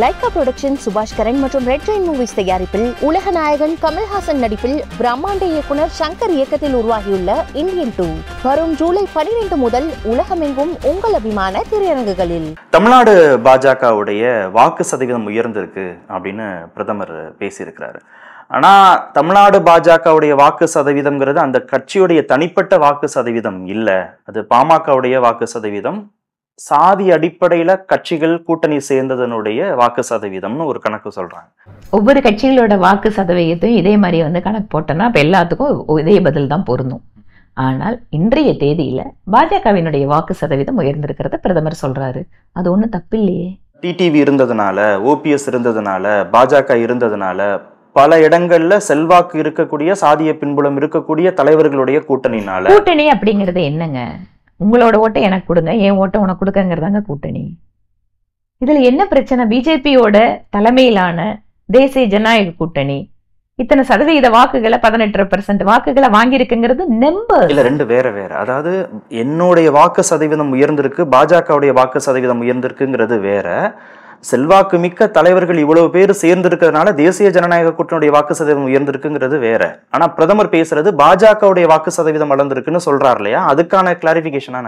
Lyca production Subaskaran மற்றும் red Jain movies தயாரிப்பில் உலக நாயகன் கமல்ஹாசன் நடிப்பில் பிரம்மாண்ட இயக்குனர் சங்கர் இயக்கத்தில் உருவாகியுள்ள இந்தியன் டூ வரும் ஜூலை பனிரெண்டு முதல் உலகமெங்கும் உங்கள் அபிமான திரையரங்குகளில் தமிழ்நாடு பாஜகவுடைய வாக்கு சதவீதம் உயர்ந்திருக்கு அப்படின்னு பிரதமர் பேசியிருக்கிறாரு ஆனால் தமிழ்நாடு பாஜகவுடைய வாக்கு சதவீதம்ங்கிறது அந்த கட்சியுடைய தனிப்பட்ட வாக்கு சதவீதம் இல்லை அது பாமகவுடைய வாக்கு சதவீதம் சாதி அடிப்படையில கட்சிகள் கூட்டணி சேர்ந்ததனுடைய வாக்கு சதவீதம்னு ஒரு கணக்கு சொல்றாங்க ஒவ்வொரு கட்சிகளோட வாக்கு சதவீதத்தையும் இதே மாதிரி வந்து கணக்கு போட்டோம்னா இப்போ எல்லாத்துக்கும் இதே பதில் தான் பொருந்தும் ஆனால் இன்றைய தேதியில பாஜகவினுடைய வாக்கு சதவீதம் உயர்ந்திருக்கிறத பிரதமர் சொல்றாரு அது தப்பு தப்பில்லையே டிடிவி இருந்ததுனால ஓபிஎஸ் இருந்ததுனால பாஜக இருந்ததுனால பல இடங்கள்ல செல்வாக்கு இருக்கக்கூடிய சாதிய பின்புலம் இருக்கக்கூடிய தலைவர்களுடைய கூட்டணினால கூட்டணி அப்படிங்கிறது என்னங்க உங்களோட ஓட்டை எனக்கு கொடுங்க என் ஓட்டை உனக்கு கொடுக்கங்கிறதாங்க கூட்டணி இதில் என்ன பிரச்சனை பிஜேபியோட தலைமையிலான தேசிய ஜனநாயக கூட்டணி இத்தனை சதவீத வாக்குகளை பதினெட்டரை பெர்சென்ட் வாக்குகளை வாங்கியிருக்குங்கிறது நெம்ப இல்லை ரெண்டு வேற வேற அதாவது என்னுடைய வாக்கு சதவீதம் உயர்ந்திருக்கு பாஜகவுடைய வாக்கு சதவீதம் உயர்ந்திருக்குங்கிறது வேற செல்வாக்கு மிக்க தலைவர்கள் இவ்வளவு பேர் சேர்ந்திருக்கிறதுனால தேசிய ஜனநாயக கூட்டணியுடைய வாக்கு சதவீதம் உயர்ந்திருக்குங்கிறது வேற ஆனா பிரதமர் பேசுறது பாஜகவுடைய வாக்கு சதவீதம் வளர்ந்துருக்குன்னு சொல்றாரு இல்லையா அதுக்கான கிளாரிபிகேஷனா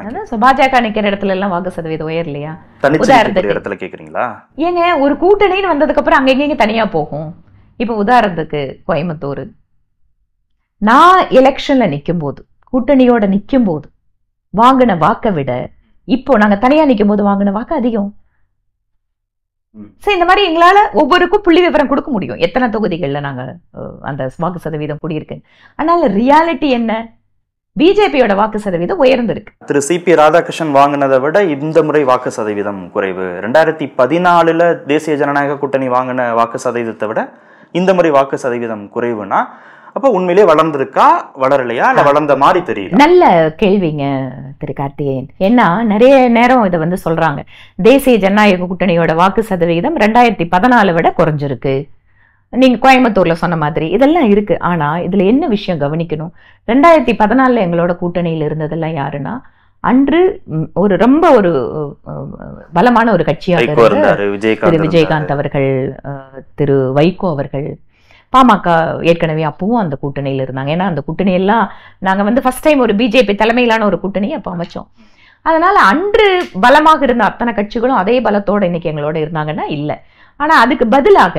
பாஜக நிக்கிற இடத்துல எல்லாம் வாக்கு சதவீதம் உயரலையா தனிச்சு இடத்துல கேக்குறீங்களா ஏங்க ஒரு கூட்டணின்னு வந்ததுக்கு அப்புறம் அங்க எங்க தனியா போகும் இப்ப உதாரணத்துக்கு கோயம்புத்தூர் நான் எலெக்ஷன்ல நிற்கும் போது கூட்டணியோட நிற்கும் போது வாங்கின வாக்கை விட இப்போ நாங்கள் தனியாக நிற்கும் போது வாங்கின வாக்கு அதிகம் சோ இந்த மாதிரி எங்களால ஒவ்வொருக்கும் புள்ளி விவரம் கொடுக்க முடியும் எத்தனை தொகுதிகளில் நாங்கள் அந்த வாக்கு சதவீதம் கூடியிருக்கு ஆனால் ரியாலிட்டி என்ன பிஜேபியோட வாக்கு சதவீதம் உயர்ந்திருக்கு திரு சி பி ராதாகிருஷ்ணன் வாங்கினதை விட இந்த முறை வாக்கு சதவீதம் குறைவு ரெண்டாயிரத்தி பதினாலுல தேசிய ஜனநாயக கூட்டணி வாங்கின வாக்கு சதவீதத்தை விட இந்த முறை வாக்கு சதவீதம் குறைவுனா அப்ப உண்மையிலே வளர்ந்துருக்கா வளரலையா இல்ல வளர்ந்த மாதிரி தெரியும் நல்ல கேள்விங்க திரு கார்த்திகேயன் ஏன்னா நிறைய நேரம் இதை வந்து சொல்றாங்க தேசிய ஜனநாயக கூட்டணியோட வாக்கு சதவிகிதம் ரெண்டாயிரத்தி பதினாலு விட குறைஞ்சிருக்கு நீங்க கோயம்புத்தூர்ல சொன்ன மாதிரி இதெல்லாம் இருக்கு ஆனா இதுல என்ன விஷயம் கவனிக்கணும் ரெண்டாயிரத்தி பதினாலுல எங்களோட கூட்டணியில் இருந்ததெல்லாம் யாருன்னா அன்று ஒரு ரொம்ப ஒரு பலமான ஒரு கட்சியாக திரு விஜயகாந்த் அவர்கள் திரு வைகோ அவர்கள் பாமக ஏற்கனவே அப்பவும் அந்த கூட்டணியில் இருந்தாங்க ஏன்னா அந்த கூட்டணி எல்லாம் நாங்கள் வந்து ஃபஸ்ட் டைம் ஒரு பிஜேபி தலைமையிலான ஒரு கூட்டணியை அப்போ அமைச்சோம் அதனால் அன்று பலமாக இருந்த அத்தனை கட்சிகளும் அதே பலத்தோடு இன்னைக்கு எங்களோட இருந்தாங்கன்னா இல்லை ஆனால் அதுக்கு பதிலாக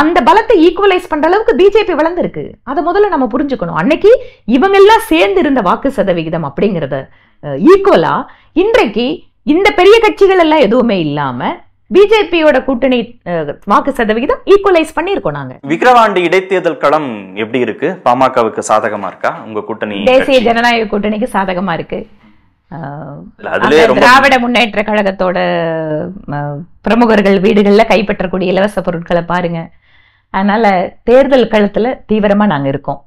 அந்த பலத்தை ஈக்குவலைஸ் பண்ணுற அளவுக்கு பிஜேபி வளர்ந்துருக்கு அதை முதல்ல நம்ம புரிஞ்சுக்கணும் அன்னைக்கு இவங்கெல்லாம் சேர்ந்து இருந்த வாக்கு சதவிகிதம் அப்படிங்கிறத ஈக்குவலாக இன்றைக்கு இந்த பெரிய கட்சிகள் எல்லாம் எதுவுமே இல்லாமல் பிஜேபியோட கூட்டணி வாக்கு சதவிகிதம் ஈக்குவலைஸ் பண்ணியிருக்கோம் நாங்க விக்கிரவாண்டி இடைத்தேர்தல் களம் எப்படி இருக்கு பாமகவுக்கு சாதகமா இருக்கா உங்க கூட்டணி தேசிய ஜனநாயக கூட்டணிக்கு சாதகமா இருக்கு திராவிட முன்னேற்ற கழகத்தோட பிரமுகர்கள் வீடுகளில் கைப்பற்றக்கூடிய இலவச பொருட்களை பாருங்க அதனால தேர்தல் களத்துல தீவிரமா நாங்க இருக்கோம்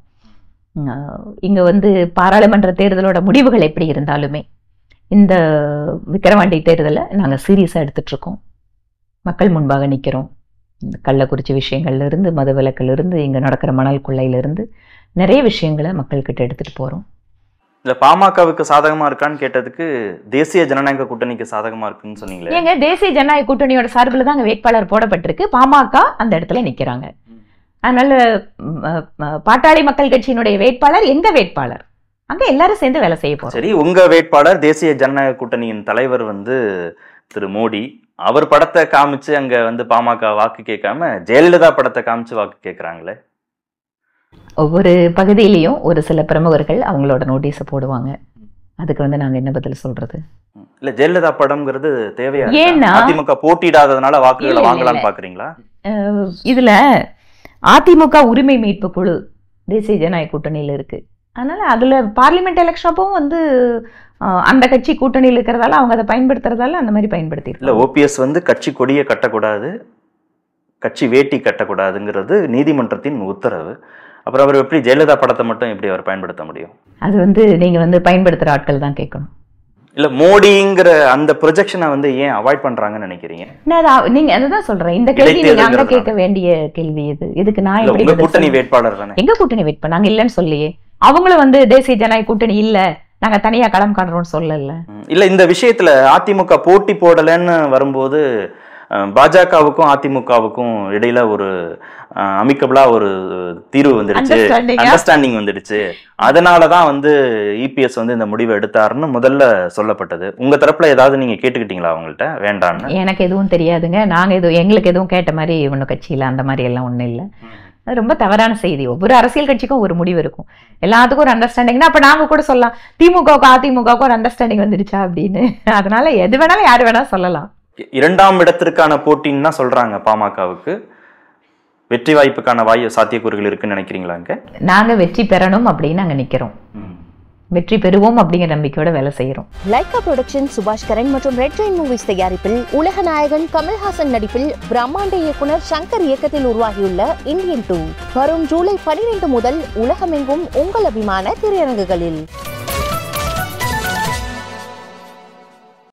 இங்க வந்து பாராளுமன்ற தேர்தலோட முடிவுகள் எப்படி இருந்தாலுமே இந்த விக்கிரவாண்டி தேர்தலை நாங்கள் சீரியஸாக எடுத்துட்ருக்கோம் மக்கள் முன்பாக நிற்கிறோம் இந்த கள்ளக்குறிச்சி விஷயங்கள்லேருந்து மதுவிலக்கிலிருந்து இங்கே நடக்கிற மணல் கொள்ளையிலிருந்து நிறைய விஷயங்களை மக்கள்கிட்ட எடுத்துகிட்டு போகிறோம் இந்த பாமகவுக்கு சாதகமாக இருக்கான்னு கேட்டதுக்கு தேசிய ஜனநாயக கூட்டணிக்கு சாதகமாக இருக்குன்னு சொன்னீங்களே ஏங்க தேசிய ஜனநாயக கூட்டணியோட சார்பில் தான் அங்கே வேட்பாளர் போடப்பட்டிருக்கு பாமக அந்த இடத்துல நிற்கிறாங்க அதனால் பாட்டாளி மக்கள் கட்சியினுடைய வேட்பாளர் எங்க வேட்பாளர் அங்கே எல்லாரும் சேர்ந்து வேலை செய்ய போறோம் சரி உங்கள் வேட்பாளர் தேசிய ஜனநாயக கூட்டணியின் தலைவர் வந்து திரு மோடி அவர் படத்தை காமிச்சு அங்க வந்து பாமக வாக்கு கேட்காம ஜெயலலிதா படத்தை காமிச்சு வாக்கு கேட்கிறாங்களே ஒவ்வொரு பகுதியிலையும் ஒரு சில பிரமுகர்கள் அவங்களோட நோட்டீஸ் போடுவாங்க அதுக்கு வந்து நாங்க என்ன பதில் சொல்றது இல்ல ஜெயலலிதா படம்ங்கிறது தேவையா ஏன்னா அதிமுக போட்டியிடாததுனால வாக்குகளை வாங்கலாம்னு பாக்குறீங்களா இதுல அதிமுக உரிமை மீட்பு குழு தேசிய ஜனநாயக கூட்டணியில இருக்கு அதனால அதுல பார்லிமெண்ட் எலெக்ஷன் அப்பவும் வந்து அந்த கட்சி கூட்டணியில் இருக்கிறதால அவங்க அதை பயன்படுத்துறதால அந்த மாதிரி பயன்படுத்தி இல்ல ஓபிஎஸ் வந்து கட்சி கொடியை கட்டக்கூடாது கட்சி வேட்டி கட்டக்கூடாதுங்கிறது நீதிமன்றத்தின் உத்தரவு அப்புறம் அவர் எப்படி ஜெயலலிதா படத்தை மட்டும் எப்படி அவர் பயன்படுத்த முடியும் அது வந்து நீங்க வந்து பயன்படுத்துற ஆட்கள் தான் கேட்கணும் இல்ல மோடிங்கிற அந்த ப்ரொஜெக்ஷனை வந்து ஏன் அவாய்ட் பண்றாங்கன்னு நினைக்கிறீங்க நான் அதுதான் சொல்றேன் இந்த கேள்வி நீங்க அங்க கேட்க வேண்டிய கேள்வி இது இதுக்கு நான் எப்படி கூட்டணி வேட்பாளர் எங்க கூட்டணி வேட்பாளர் நாங்க இல்லைன்னு சொல்லியே அவங்களும் வந்து தேசிய ஜனநாயக கூட்டணி இல்லை நாங்க தனியா களம் காணுறோம்னு சொல்லல இல்ல இந்த விஷயத்துல அதிமுக போட்டி போடலைன்னு வரும்போது பாஜகவுக்கும் அதிமுகவுக்கும் இடையில ஒரு அமிக்கபிளா ஒரு தீர்வு வந்துடுச்சு அண்டர்ஸ்டாண்டிங் வந்துடுச்சு அதனாலதான் வந்து இபிஎஸ் e வந்து இந்த முடிவை எடுத்தாருன்னு முதல்ல சொல்லப்பட்டது உங்க தரப்புல ஏதாவது நீங்க கேட்டுக்கிட்டீங்களா அவங்கள்ட்ட வேண்டாம்னு எனக்கு எதுவும் தெரியாதுங்க நாங்க எதுவும் எங்களுக்கு எதுவும் கேட்ட மாதிரி ஒன்றும் கட்சியில அந்த மாதிரி எல்லாம் ஒண்ணும் இல்லை அது ரொம்ப தவறான செய்தி ஒவ்வொரு அரசியல் கட்சிக்கும் ஒரு முடிவு இருக்கும் எல்லாத்துக்கும் ஒரு அண்டர்ஸ்டாண்டிங்னா அப்போ நாங்கள் கூட சொல்லலாம் திமுகவுக்கும் அதிமுகவுக்கும் ஒரு அண்டர்ஸ்டாண்டிங் வந்துடுச்சா அப்படின்னு அதனால எது வேணாலும் யார் வேணாலும் சொல்லலாம் இரண்டாம் இடத்திற்கான போட்டின்னு தான் சொல்கிறாங்க பாமகவுக்கு வெற்றி வாய்ப்புக்கான வாய் சாத்தியக்கூறுகள் இருக்குன்னு நினைக்கிறீங்களா அங்கே நாங்கள் வெற்றி பெறணும் அப்படின்னு நாங்கள் நிற்கிறோம் வெற்றி பெறுவோம் அப்படிங்கிற நம்பிக்கையோட வேலை செய்கிறோம் லைகா ப்ரொடக்ஷன் சுபாஷ் கரன் மற்றும் ரெட் ஜெயின் மூவிஸ் தயாரிப்பில் உலக நாயகன் கமல்ஹாசன் நடிப்பில் பிரம்மாண்ட இயக்குனர் சங்கர் இயக்கத்தில் உருவாகியுள்ள இந்தியன் டூ வரும் ஜூலை பனிரெண்டு முதல் உலகமெங்கும் உங்கள் அபிமான திரையரங்குகளில்